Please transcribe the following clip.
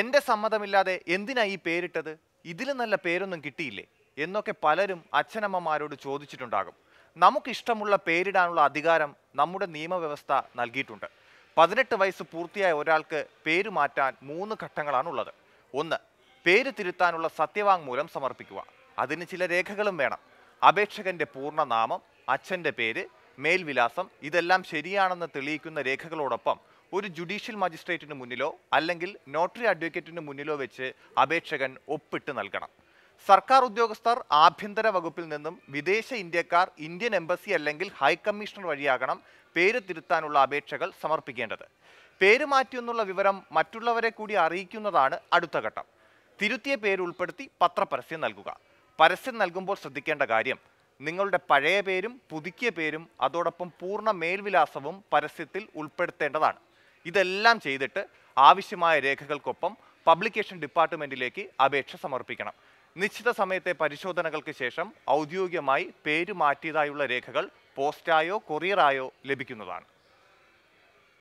എൻ്റെ സമ്മതമില്ലാതെ എന്തിനാ ഈ പേരിട്ടത് ഇതിൽ നല്ല പേരൊന്നും കിട്ടിയില്ലേ എന്നൊക്കെ പലരും അച്ഛനമ്മമാരോട് ചോദിച്ചിട്ടുണ്ടാകും നമുക്കിഷ്ടമുള്ള പേരിടാനുള്ള അധികാരം നമ്മുടെ നിയമവ്യവസ്ഥ നൽകിയിട്ടുണ്ട് പതിനെട്ട് വയസ്സ് പൂർത്തിയായ ഒരാൾക്ക് പേര് മാറ്റാൻ മൂന്ന് ഘട്ടങ്ങളാണുള്ളത് ഒന്ന് പേര് തിരുത്താനുള്ള സത്യവാങ്മൂലം സമർപ്പിക്കുക അതിന് ചില രേഖകളും വേണം അപേക്ഷകന്റെ പൂർണ്ണനാമം അച്ഛൻ്റെ പേര് മേൽവിലാസം ഇതെല്ലാം ശരിയാണെന്ന് തെളിയിക്കുന്ന രേഖകളോടൊപ്പം ഒരു ജുഡീഷ്യൽ മജിസ്ട്രേറ്റിന് മുന്നിലോ അല്ലെങ്കിൽ നോട്ടറി അഡ്വക്കേറ്റിന് മുന്നിലോ വെച്ച് അപേക്ഷകൻ ഒപ്പിട്ട് നൽകണം സർക്കാർ ഉദ്യോഗസ്ഥർ ആഭ്യന്തര വകുപ്പിൽ നിന്നും വിദേശ ഇന്ത്യക്കാർ ഇന്ത്യൻ എംബസി അല്ലെങ്കിൽ ഹൈക്കമ്മീഷണർ വഴിയാകണം പേര് തിരുത്താനുള്ള അപേക്ഷകൾ സമർപ്പിക്കേണ്ടത് പേര് മാറ്റിയെന്നുള്ള വിവരം മറ്റുള്ളവരെ കൂടി അറിയിക്കുന്നതാണ് അടുത്ത ഘട്ടം തിരുത്തിയ പേര് ഉൾപ്പെടുത്തി പത്രപരസ്യം നൽകുക പരസ്യം നൽകുമ്പോൾ ശ്രദ്ധിക്കേണ്ട കാര്യം നിങ്ങളുടെ പഴയ പേരും പുതുക്കിയ പേരും അതോടൊപ്പം പൂർണ്ണ മേൽവിലാസവും പരസ്യത്തിൽ ഉൾപ്പെടുത്തേണ്ടതാണ് ഇതെല്ലാം ചെയ്തിട്ട് ആവശ്യമായ രേഖകൾക്കൊപ്പം പബ്ലിക്കേഷൻ ഡിപ്പാർട്ട്മെൻറ്റിലേക്ക് അപേക്ഷ സമർപ്പിക്കണം നിശ്ചിത സമയത്തെ പരിശോധനകൾക്ക് ശേഷം ഔദ്യോഗികമായി പേര് മാറ്റിയതായുള്ള രേഖകൾ പോസ്റ്റായോ കൊറിയറായോ ലഭിക്കുന്നതാണ്